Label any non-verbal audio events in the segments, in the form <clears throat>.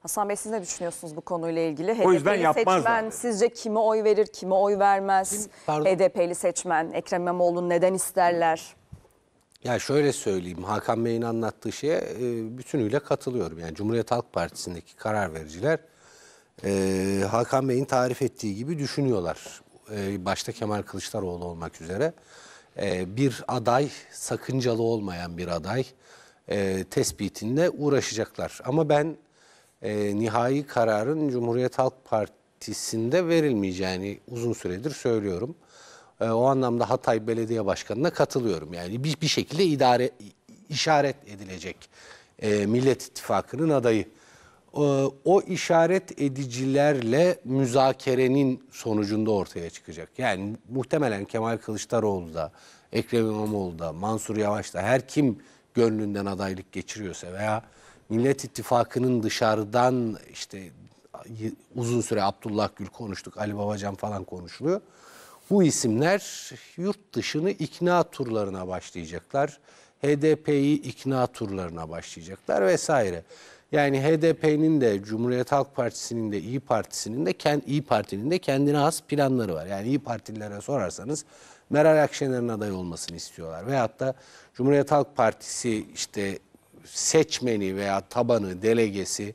Hasan Bey siz ne düşünüyorsunuz bu konuyla ilgili? HDP'li o yüzden yapmazlar. seçmen sizce kime oy verir, kime oy vermez? Pardon. HDP'li seçmen, Ekrem İmamoğlu neden isterler? Ya şöyle söyleyeyim, Hakan Bey'in anlattığı şeye e, bütünüyle katılıyorum. Yani Cumhuriyet Halk Partisi'ndeki karar vericiler e, Hakan Bey'in tarif ettiği gibi düşünüyorlar. E, başta Kemal Kılıçdaroğlu olmak üzere bir aday, sakıncalı olmayan bir aday tespitinde uğraşacaklar. Ama ben e, nihai kararın Cumhuriyet Halk Partisi'nde verilmeyeceğini uzun süredir söylüyorum. E, o anlamda Hatay Belediye Başkanı'na katılıyorum. Yani bir, bir şekilde idare işaret edilecek e, Millet İttifakı'nın adayı. E, o işaret edicilerle müzakerenin sonucunda ortaya çıkacak. Yani muhtemelen Kemal Kılıçdaroğlu da, Ekrem İmamoğlu da, Mansur Yavaş da her kim gönlünden adaylık geçiriyorsa veya Millet İttifakı'nın dışarıdan işte uzun süre Abdullah Gül konuştuk, Ali Babacan falan konuşuluyor. Bu isimler yurt dışını ikna turlarına başlayacaklar. HDP'yi ikna turlarına başlayacaklar vesaire. Yani HDP'nin de Cumhuriyet Halk Partisi'nin de İyi Partisi'nin de kend İyi Parti'nin de kendine has planları var. Yani İyi Partililere sorarsanız Meral Akşener'in aday olmasını istiyorlar veyahut da Cumhuriyet Halk Partisi işte seçmeni veya tabanı, delegesi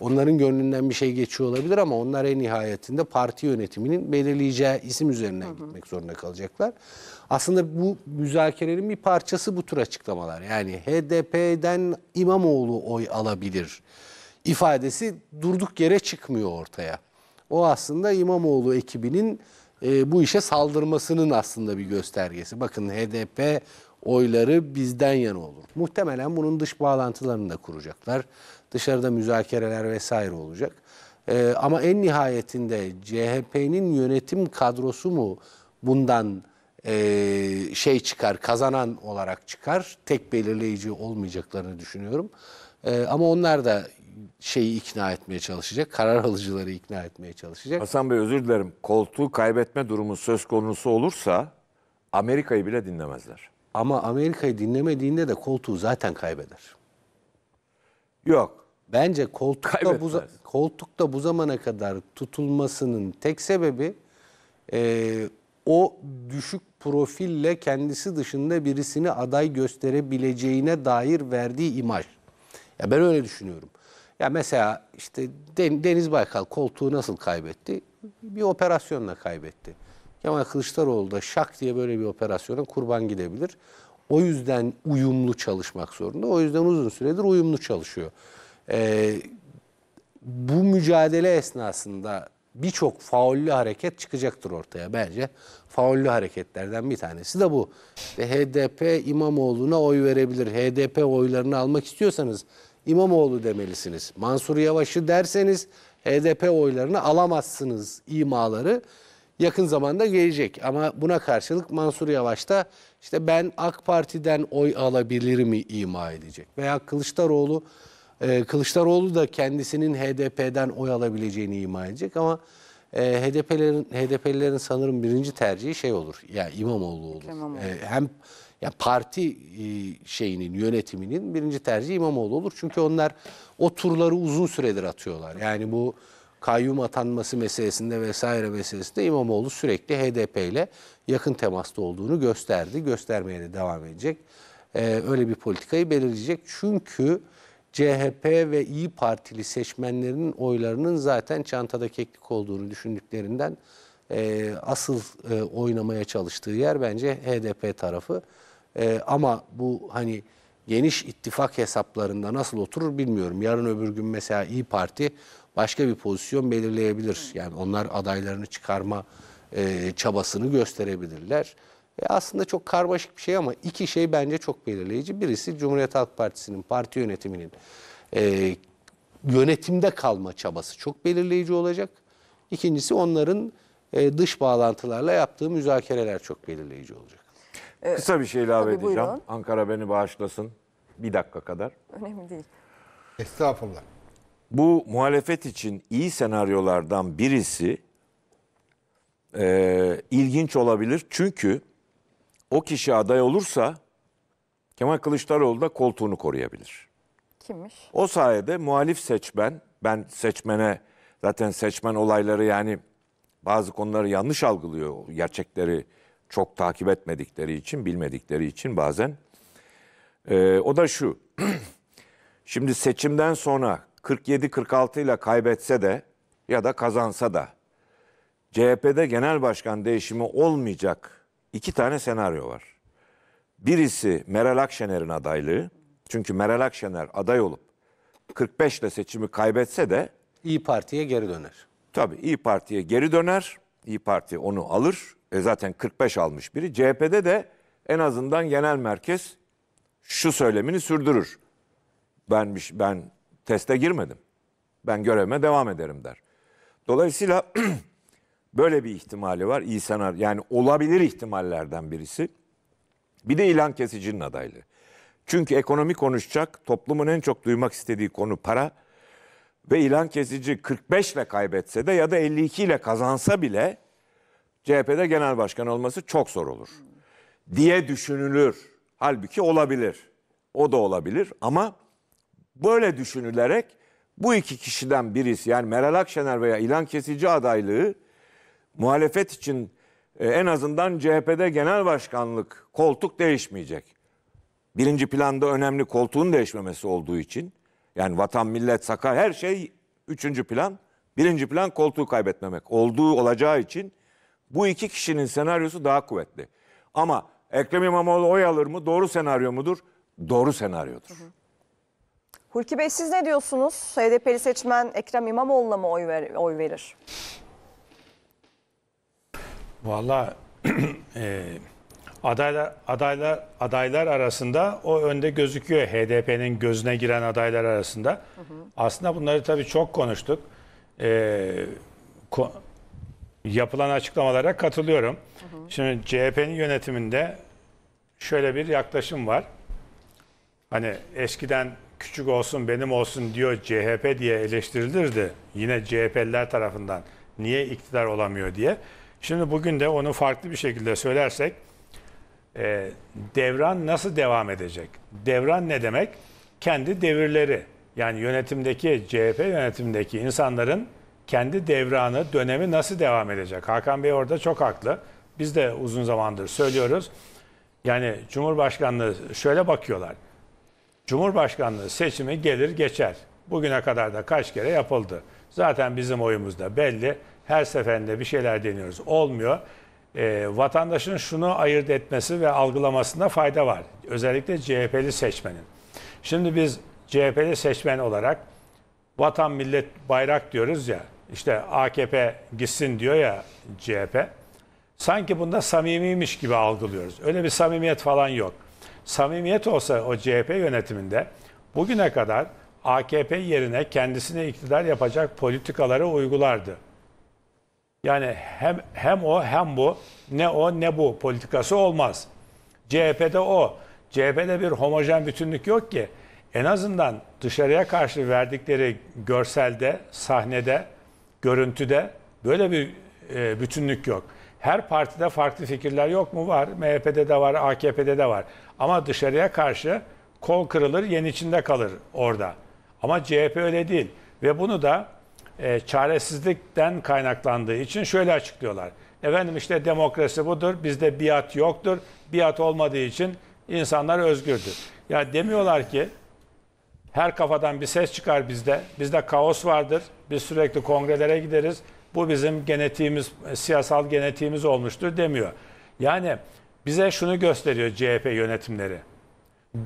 onların gönlünden bir şey geçiyor olabilir ama onlar en nihayetinde parti yönetiminin belirleyeceği isim üzerinden gitmek zorunda kalacaklar. Aslında bu müzakerelerin bir parçası bu tür açıklamalar. Yani HDP'den İmamoğlu oy alabilir ifadesi durduk yere çıkmıyor ortaya. O aslında İmamoğlu ekibinin e, bu işe saldırmasının aslında bir göstergesi. Bakın HDP oyları bizden yana olur. Muhtemelen bunun dış bağlantılarını da kuracaklar. Dışarıda müzakereler vesaire olacak. Ee, ama en nihayetinde CHP'nin yönetim kadrosu mu bundan e, şey çıkar, kazanan olarak çıkar. Tek belirleyici olmayacaklarını düşünüyorum. E, ama onlar da şeyi ikna etmeye çalışacak, karar alıcıları ikna etmeye çalışacak. Hasan Bey özür dilerim. Koltuğu kaybetme durumu söz konusu olursa Amerika'yı bile dinlemezler. Ama Amerika'yı dinlemediğinde de koltuğu zaten kaybeder. Yok. Bence koltukta bu, koltukta bu zamana kadar tutulmasının tek sebebi e, o düşük profille kendisi dışında birisini aday gösterebileceğine dair verdiği imaj. Ya ben öyle düşünüyorum. Ya mesela işte Deniz Baykal koltuğu nasıl kaybetti? Bir operasyonla kaybetti. Kemal Kılıçdaroğlu da şak diye böyle bir operasyona kurban gidebilir. O yüzden uyumlu çalışmak zorunda. O yüzden uzun süredir uyumlu çalışıyor. Ee, bu mücadele esnasında birçok faullü hareket çıkacaktır ortaya bence. Faullü hareketlerden bir tanesi de bu. İşte HDP İmamoğlu'na oy verebilir. HDP oylarını almak istiyorsanız İmamoğlu demelisiniz. Mansur Yavaş'ı derseniz HDP oylarını alamazsınız imaları yakın zamanda gelecek. Ama buna karşılık Mansur Yavaş da işte ben AK Parti'den oy alabilir mi ima edecek. Veya Kılıçdaroğlu e, Kılıçdaroğlu da kendisinin HDP'den oy alabileceğini ima edecek ama e, HDP'lerin HDP'lilerin sanırım birinci tercihi şey olur. Ya yani İmamoğlu olur. E, hem ya parti e, şeyinin yönetiminin birinci tercihi İmamoğlu olur. Çünkü onlar o turları uzun süredir atıyorlar. Yani bu kayyum atanması meselesinde vesaire meselesinde İmamoğlu sürekli HDP ile yakın temasta olduğunu gösterdi. Göstermeye de devam edecek. Ee, öyle bir politikayı belirleyecek. Çünkü CHP ve İyi Partili seçmenlerinin oylarının zaten çantada keklik olduğunu düşündüklerinden e, asıl e, oynamaya çalıştığı yer bence HDP tarafı. E, ama bu hani geniş ittifak hesaplarında nasıl oturur bilmiyorum. Yarın öbür gün mesela İyi Parti başka bir pozisyon belirleyebilir. Yani onlar adaylarını çıkarma e, çabasını gösterebilirler. E aslında çok karmaşık bir şey ama iki şey bence çok belirleyici. Birisi Cumhuriyet Halk Partisi'nin, parti yönetiminin e, yönetimde kalma çabası çok belirleyici olacak. İkincisi onların e, dış bağlantılarla yaptığı müzakereler çok belirleyici olacak. Ee, Kısa bir şey ilave edeceğim. Buyurun. Ankara beni bağışlasın. Bir dakika kadar. Önemli değil. Estağfurullah bu muhalefet için iyi senaryolardan birisi e, ilginç olabilir. Çünkü o kişi aday olursa Kemal Kılıçdaroğlu da koltuğunu koruyabilir. Kimmiş? O sayede muhalif seçmen, ben seçmene zaten seçmen olayları yani bazı konuları yanlış algılıyor. Gerçekleri çok takip etmedikleri için, bilmedikleri için bazen. E, o da şu. <clears throat> Şimdi seçimden sonra 47-46 ile kaybetse de ya da kazansa da CHP'de genel başkan değişimi olmayacak iki tane senaryo var. Birisi Meral Akşener'in adaylığı. Çünkü Meral Akşener aday olup 45 ile seçimi kaybetse de İyi Parti'ye geri döner. Tabii İyi Parti'ye geri döner. İyi Parti onu alır. E zaten 45 almış biri. CHP'de de en azından genel merkez şu söylemini sürdürür. Ben ben teste girmedim. Ben görevime devam ederim der. Dolayısıyla <clears throat> böyle bir ihtimali var. İyi senar yani olabilir ihtimallerden birisi. Bir de ilan kesicinin adaylığı. Çünkü ekonomi konuşacak, toplumun en çok duymak istediği konu para ve ilan kesici 45 ile kaybetse de ya da 52 ile kazansa bile CHP'de genel başkan olması çok zor olur diye düşünülür. Halbuki olabilir. O da olabilir ama Böyle düşünülerek bu iki kişiden birisi yani Meral Akşener veya ilan kesici adaylığı muhalefet için e, en azından CHP'de genel başkanlık koltuk değişmeyecek. Birinci planda önemli koltuğun değişmemesi olduğu için yani vatan millet saka her şey üçüncü plan birinci plan koltuğu kaybetmemek olduğu olacağı için bu iki kişinin senaryosu daha kuvvetli. Ama Ekrem İmamoğlu oy alır mı? Doğru senaryo mudur? Doğru senaryodur. Hı hı. Hulki Bey siz ne diyorsunuz? HDP'li seçmen Ekrem İmamoğlu'na mı oy, ver, oy verir? Valla <clears throat> e, adaylar, adaylar, adaylar arasında o önde gözüküyor. HDP'nin gözüne giren adaylar arasında. Hı hı. Aslında bunları tabii çok konuştuk. E, ko yapılan açıklamalara katılıyorum. Hı hı. Şimdi CHP'nin yönetiminde şöyle bir yaklaşım var. Hani eskiden küçük olsun benim olsun diyor CHP diye eleştirilirdi. Yine CHP'liler tarafından niye iktidar olamıyor diye. Şimdi bugün de onu farklı bir şekilde söylersek e, devran nasıl devam edecek? Devran ne demek? Kendi devirleri yani yönetimdeki CHP yönetimdeki insanların kendi devranı, dönemi nasıl devam edecek? Hakan Bey orada çok haklı. Biz de uzun zamandır söylüyoruz. Yani Cumhurbaşkanlığı şöyle bakıyorlar. Cumhurbaşkanlığı seçimi gelir geçer. Bugüne kadar da kaç kere yapıldı. Zaten bizim oyumuz da belli. Her seferinde bir şeyler deniyoruz. Olmuyor. E, vatandaşın şunu ayırt etmesi ve algılamasında fayda var. Özellikle CHP'li seçmenin. Şimdi biz CHP'li seçmen olarak vatan millet bayrak diyoruz ya. İşte AKP gitsin diyor ya CHP. Sanki bunda samimiymiş gibi algılıyoruz. Öyle bir samimiyet falan yok samimiyet olsa o CHP yönetiminde bugüne kadar AKP yerine kendisine iktidar yapacak politikaları uygulardı. Yani hem hem o hem bu ne o ne bu politikası olmaz. CHP'de o. CHP'de bir homojen bütünlük yok ki. En azından dışarıya karşı verdikleri görselde, sahnede, görüntüde böyle bir e, bütünlük yok. Her partide farklı fikirler yok mu? Var. MHP'de de var, AKP'de de var. Ama dışarıya karşı kol kırılır, yen içinde kalır orada. Ama CHP öyle değil. Ve bunu da e, çaresizlikten kaynaklandığı için şöyle açıklıyorlar. Efendim işte demokrasi budur, bizde biat yoktur. Biat olmadığı için insanlar özgürdür. Ya demiyorlar ki her kafadan bir ses çıkar bizde. Bizde kaos vardır. Biz sürekli kongrelere gideriz. Bu bizim genetiğimiz, e, siyasal genetiğimiz olmuştur demiyor. Yani bize şunu gösteriyor CHP yönetimleri.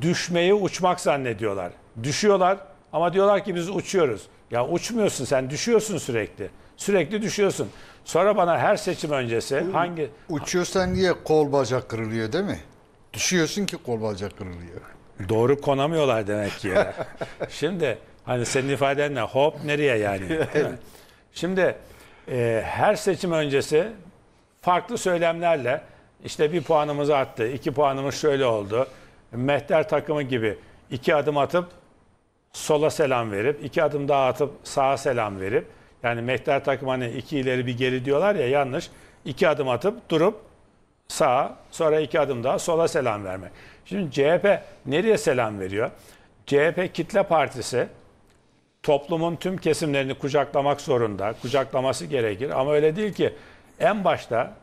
Düşmeyi uçmak zannediyorlar. Düşüyorlar ama diyorlar ki biz uçuyoruz. Ya uçmuyorsun sen düşüyorsun sürekli. Sürekli düşüyorsun. Sonra bana her seçim öncesi hangi... Uçuyorsan diye kol bacak kırılıyor değil mi? Düşüyorsun ki kol bacak kırılıyor. Doğru konamıyorlar demek ki. <laughs> Şimdi hani senin ifadenle hop nereye yani? Şimdi e, her seçim öncesi farklı söylemlerle işte bir puanımız arttı, iki puanımız şöyle oldu. Mehter takımı gibi iki adım atıp sola selam verip, iki adım daha atıp sağa selam verip, yani mehter takımı hani iki ileri bir geri diyorlar ya yanlış. İki adım atıp durup sağa, sonra iki adım daha sola selam verme. Şimdi CHP nereye selam veriyor? CHP kitle partisi toplumun tüm kesimlerini kucaklamak zorunda. Kucaklaması gerekir ama öyle değil ki en başta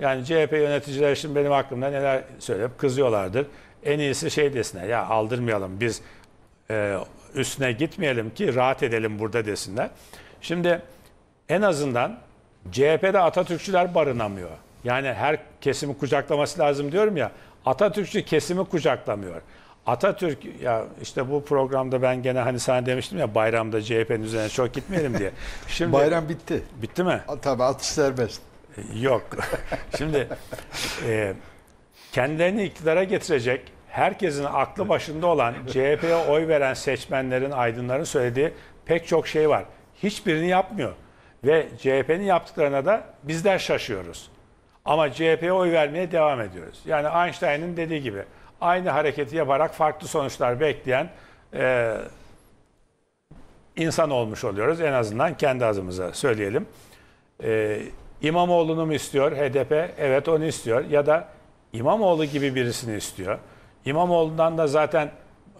yani CHP yöneticileri şimdi benim hakkımda neler söyleyip kızıyorlardır. En iyisi şey desinler ya aldırmayalım biz e, üstüne gitmeyelim ki rahat edelim burada desinler. Şimdi en azından CHP'de Atatürkçüler barınamıyor. Yani her kesimi kucaklaması lazım diyorum ya. Atatürkçü kesimi kucaklamıyor. Atatürk ya işte bu programda ben gene hani sana demiştim ya bayramda CHP'nin üzerine çok gitmeyelim diye. <laughs> Şimdi Bayram bitti. Bitti mi? Tabii atış serbest. E, yok. <laughs> Şimdi e, kendilerini iktidara getirecek herkesin aklı başında olan CHP'ye oy veren seçmenlerin, aydınların söylediği pek çok şey var. Hiçbirini yapmıyor. Ve CHP'nin yaptıklarına da bizler şaşıyoruz. Ama CHP'ye oy vermeye devam ediyoruz. Yani Einstein'ın dediği gibi aynı hareketi yaparak farklı sonuçlar bekleyen e, insan olmuş oluyoruz. En azından kendi ağzımıza söyleyelim. E, İmamoğlu'nu mu istiyor HDP? Evet onu istiyor. Ya da İmamoğlu gibi birisini istiyor. İmamoğlu'ndan da zaten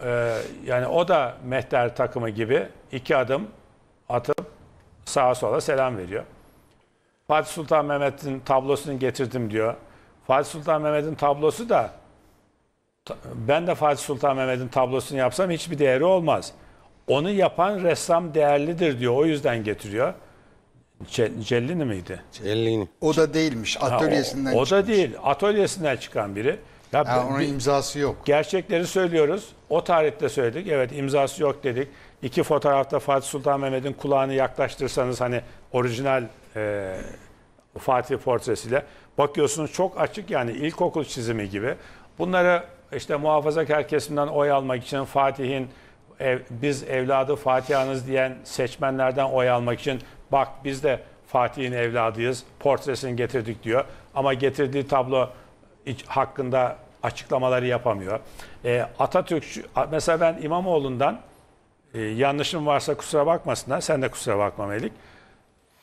e, yani o da mehter takımı gibi iki adım atıp sağa sola selam veriyor. Fatih Sultan Mehmet'in tablosunu getirdim diyor. Fatih Sultan Mehmet'in tablosu da ben de Fatih Sultan Mehmet'in tablosunu yapsam hiçbir değeri olmaz. Onu yapan ressam değerlidir diyor. O yüzden getiriyor. Ce, Cellini miydi? Cellini. O da değilmiş. Atölyesinden ha, o, o da değil. Atölyesinden çıkan biri. Ya ha, onun imzası yok. Gerçekleri söylüyoruz. O tarihte söyledik. Evet imzası yok dedik. İki fotoğrafta Fatih Sultan Mehmet'in kulağını yaklaştırsanız hani orijinal e, Fatih portresiyle bakıyorsunuz çok açık yani ilkokul çizimi gibi. Bunları işte muhafazakar kesimden oy almak için Fatih'in ev, biz evladı Fatiha'nız diyen seçmenlerden oy almak için bak biz de Fatih'in evladıyız portresini getirdik diyor. Ama getirdiği tablo hakkında açıklamaları yapamıyor. E, Atatürk mesela ben İmamoğlu'ndan e, yanlışım varsa kusura bakmasınlar sen de kusura bakma Melik.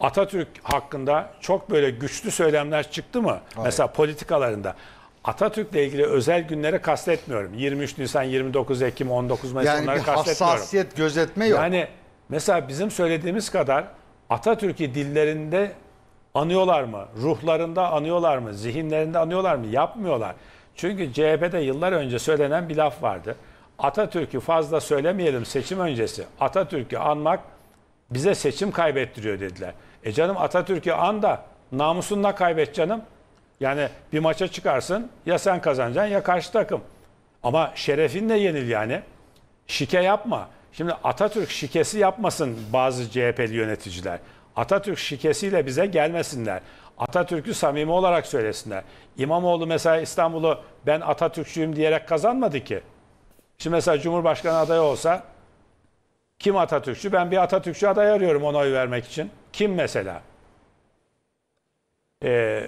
Atatürk hakkında çok böyle güçlü söylemler çıktı mı? Hayır. Mesela politikalarında. Atatürk'le ilgili özel günleri kastetmiyorum. 23 Nisan, 29 Ekim, 19 Mayıs yani onları kastetmiyorum. Yani hassasiyet gözetme yok. Yani mesela bizim söylediğimiz kadar Atatürk'ü dillerinde anıyorlar mı? Ruhlarında anıyorlar mı? Zihinlerinde anıyorlar mı? Yapmıyorlar. Çünkü CHP'de yıllar önce söylenen bir laf vardı. Atatürk'ü fazla söylemeyelim seçim öncesi. Atatürk'ü anmak bize seçim kaybettiriyor dediler. E canım Atatürk'ü an da namusunla kaybet canım. Yani bir maça çıkarsın ya sen kazanacaksın ya karşı takım. Ama şerefinle yenil yani. Şike yapma. Şimdi Atatürk şikesi yapmasın bazı CHP'li yöneticiler. Atatürk şikesiyle bize gelmesinler. Atatürk'ü samimi olarak söylesinler. İmamoğlu mesela İstanbul'u ben Atatürkçüyüm diyerek kazanmadı ki. Şimdi mesela Cumhurbaşkanı adayı olsa kim Atatürkçü? Ben bir Atatürkçü aday arıyorum ona oy vermek için. Kim mesela? Ee,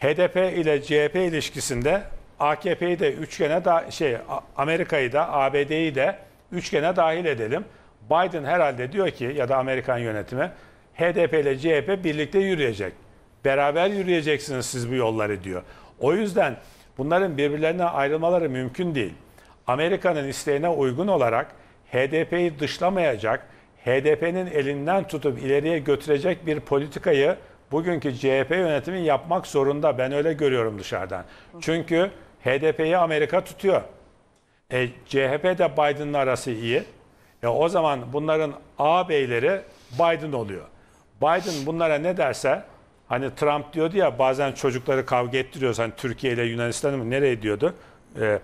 HDP ile CHP ilişkisinde AKP'yi de üçgene da şey Amerika'yı da ABD'yi de üçgene dahil edelim. Biden herhalde diyor ki ya da Amerikan yönetimi HDP ile CHP birlikte yürüyecek. Beraber yürüyeceksiniz siz bu yolları diyor. O yüzden bunların birbirlerine ayrılmaları mümkün değil. Amerika'nın isteğine uygun olarak HDP'yi dışlamayacak, HDP'nin elinden tutup ileriye götürecek bir politikayı bugünkü CHP yönetimi yapmak zorunda. Ben öyle görüyorum dışarıdan. Çünkü HDP'yi Amerika tutuyor. E, CHP de Biden'ın arası iyi. E, o zaman bunların ağabeyleri Biden oluyor. Biden bunlara ne derse hani Trump diyordu ya bazen çocukları kavga ettiriyoruz. Hani Türkiye ile Yunanistan'ı mı nereye diyordu? E,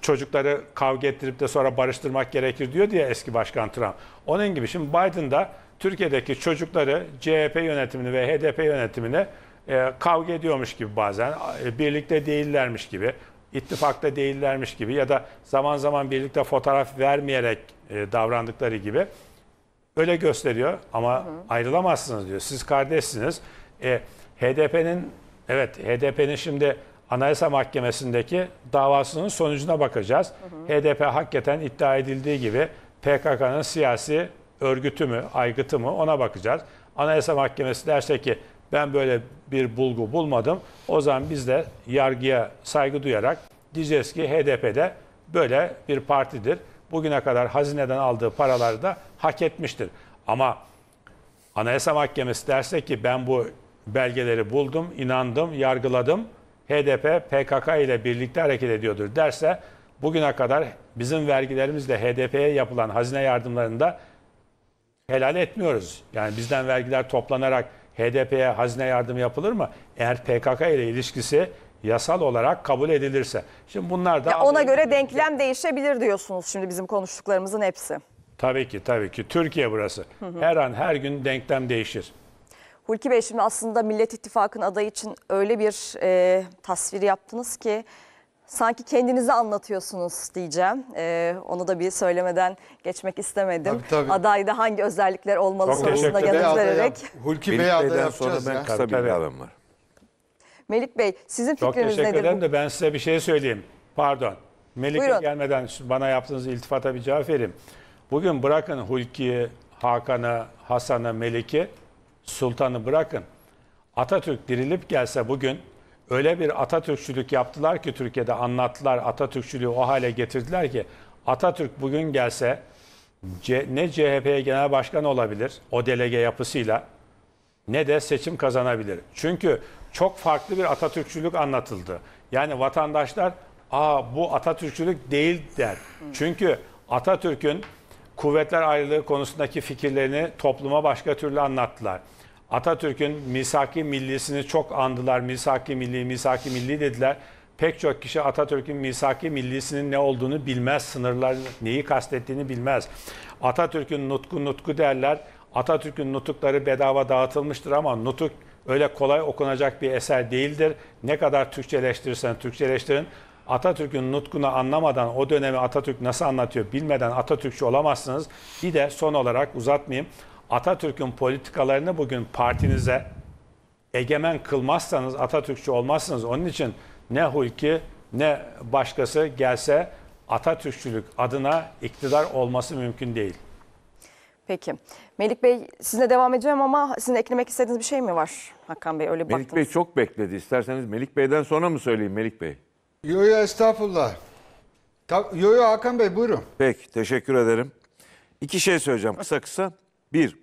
çocukları kavga ettirip de sonra barıştırmak gerekir diyor diye eski başkan Trump. Onun gibi şimdi Biden da Türkiye'deki çocukları CHP yönetimini ve HDP yönetimine e, kavga ediyormuş gibi bazen, e, birlikte değillermiş gibi, ittifakta değillermiş gibi ya da zaman zaman birlikte fotoğraf vermeyerek e, davrandıkları gibi öyle gösteriyor ama hı hı. ayrılamazsınız diyor. Siz kardeşsiniz. E, HDP'nin evet HDP'nin şimdi Anayasa Mahkemesi'ndeki davasının sonucuna bakacağız. Hı hı. HDP hakikaten iddia edildiği gibi PKK'nın siyasi örgütü mü, aygıtı mı ona bakacağız. Anayasa Mahkemesi derse ki ben böyle bir bulgu bulmadım. O zaman biz de yargıya saygı duyarak diyeceğiz ki HDP'de böyle bir partidir. Bugüne kadar hazineden aldığı paraları da hak etmiştir. Ama Anayasa Mahkemesi derse ki ben bu belgeleri buldum, inandım, yargıladım. HDP PKK ile birlikte hareket ediyordur derse bugüne kadar bizim vergilerimizle HDP'ye yapılan hazine yardımlarında helal etmiyoruz. Yani bizden vergiler toplanarak HDP'ye hazine yardımı yapılır mı? Eğer PKK ile ilişkisi yasal olarak kabul edilirse. Şimdi bunlar da... Ya ona göre denklem değişebilir diyorsunuz şimdi bizim konuştuklarımızın hepsi. Tabii ki tabii ki. Türkiye burası. Hı hı. Her an her gün denklem değişir. Hulki Bey şimdi aslında Millet İttifakı'nın adayı için öyle bir e, tasvir yaptınız ki sanki kendinizi anlatıyorsunuz diyeceğim. Ee, onu da bir söylemeden geçmek istemedim. Tabii, tabii. Adayda hangi özellikler olmalı Çok sorusuna yanıt vererek. Hulki Bey adayı sonra ben ya. kısa bir alalım var. Melik Bey sizin Çok fikriniz nedir? Çok teşekkür ederim de ben size bir şey söyleyeyim. Pardon. Melih gelmeden bana yaptığınız iltifata bir cevap vereyim. Bugün bırakın Hulki'yi, Hakan'ı, Hasan'ı, Melik'i, Sultan'ı bırakın. Atatürk dirilip gelse bugün öyle bir Atatürkçülük yaptılar ki Türkiye'de anlattılar Atatürkçülüğü o hale getirdiler ki Atatürk bugün gelse ne CHP genel başkanı olabilir o delege yapısıyla ne de seçim kazanabilir. Çünkü çok farklı bir Atatürkçülük anlatıldı. Yani vatandaşlar aa bu Atatürkçülük değil der. Çünkü Atatürk'ün kuvvetler ayrılığı konusundaki fikirlerini topluma başka türlü anlattılar. Atatürk'ün misaki millisini çok andılar. Misaki milli, misaki milli dediler. Pek çok kişi Atatürk'ün misaki millisinin ne olduğunu bilmez. Sınırlar neyi kastettiğini bilmez. Atatürk'ün nutku nutku derler. Atatürk'ün nutukları bedava dağıtılmıştır ama nutuk öyle kolay okunacak bir eser değildir. Ne kadar Türkçeleştirirsen Türkçeleştirin. Atatürk'ün nutkunu anlamadan o dönemi Atatürk nasıl anlatıyor bilmeden Atatürkçü olamazsınız. Bir de son olarak uzatmayayım. Atatürk'ün politikalarını bugün partinize egemen kılmazsanız Atatürkçü olmazsınız. Onun için ne Hulki ne başkası gelse Atatürkçülük adına iktidar olması mümkün değil. Peki. Melik Bey sizinle devam edeceğim ama sizin eklemek istediğiniz bir şey mi var Hakan Bey? Öyle Melik baktınız. Bey çok bekledi. İsterseniz Melik Bey'den sonra mı söyleyeyim Melik Bey? Yo yo estağfurullah. Yo yo Hakan Bey buyurun. Peki teşekkür ederim. İki şey söyleyeceğim kısa kısa. Bir,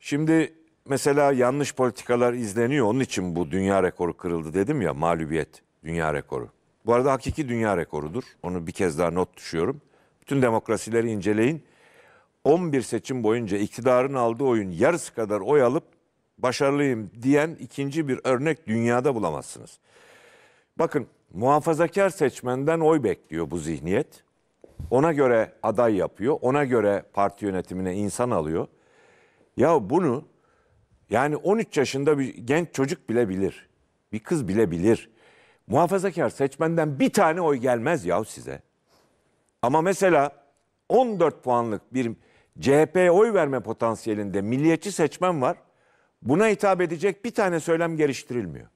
Şimdi mesela yanlış politikalar izleniyor. Onun için bu dünya rekoru kırıldı dedim ya mağlubiyet dünya rekoru. Bu arada hakiki dünya rekorudur. Onu bir kez daha not düşüyorum. Bütün demokrasileri inceleyin. 11 seçim boyunca iktidarın aldığı oyun yarısı kadar oy alıp başarılıyım diyen ikinci bir örnek dünyada bulamazsınız. Bakın muhafazakar seçmenden oy bekliyor bu zihniyet. Ona göre aday yapıyor, ona göre parti yönetimine insan alıyor. Ya bunu yani 13 yaşında bir genç çocuk bile bilir. Bir kız bile bilir. Muhafazakar seçmenden bir tane oy gelmez ya size. Ama mesela 14 puanlık bir CHP oy verme potansiyelinde milliyetçi seçmen var. Buna hitap edecek bir tane söylem geliştirilmiyor.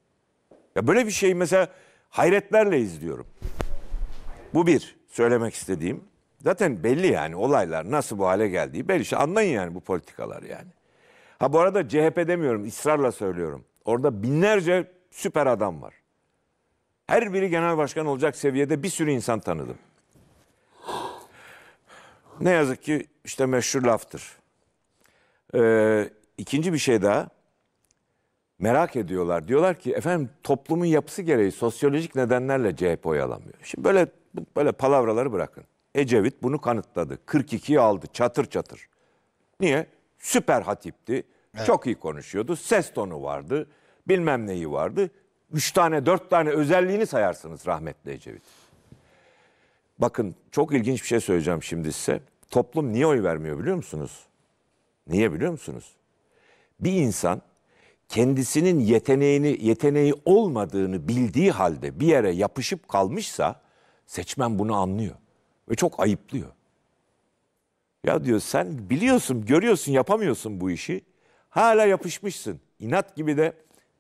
Ya böyle bir şeyi mesela hayretlerle izliyorum. Bu bir söylemek istediğim. Zaten belli yani olaylar nasıl bu hale geldiği belli. İşte anlayın yani bu politikalar yani. Ha bu arada CHP demiyorum ısrarla söylüyorum. Orada binlerce süper adam var. Her biri genel başkan olacak seviyede bir sürü insan tanıdım. Ne yazık ki işte meşhur laftır. Ee, ikinci bir şey daha. Merak ediyorlar. Diyorlar ki efendim toplumun yapısı gereği sosyolojik nedenlerle CHP oyalanmıyor. Şimdi böyle böyle palavraları bırakın. Ecevit bunu kanıtladı. 42'yi aldı çatır çatır. Niye? Süper hatipti. Evet. Çok iyi konuşuyordu. Ses tonu vardı. Bilmem neyi vardı. Üç tane dört tane özelliğini sayarsınız rahmetli Ecevit. Bakın çok ilginç bir şey söyleyeceğim şimdi size. Toplum niye oy vermiyor biliyor musunuz? Niye biliyor musunuz? Bir insan kendisinin yeteneğini yeteneği olmadığını bildiği halde bir yere yapışıp kalmışsa seçmen bunu anlıyor. Ve çok ayıplıyor. Ya diyor sen biliyorsun, görüyorsun, yapamıyorsun bu işi. Hala yapışmışsın. İnat gibi de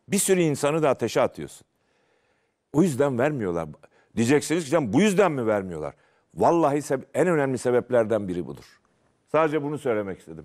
bir sürü insanı da ateşe atıyorsun. O yüzden vermiyorlar. Diyeceksiniz ki bu yüzden mi vermiyorlar? Vallahi en önemli sebeplerden biri budur. Sadece bunu söylemek istedim.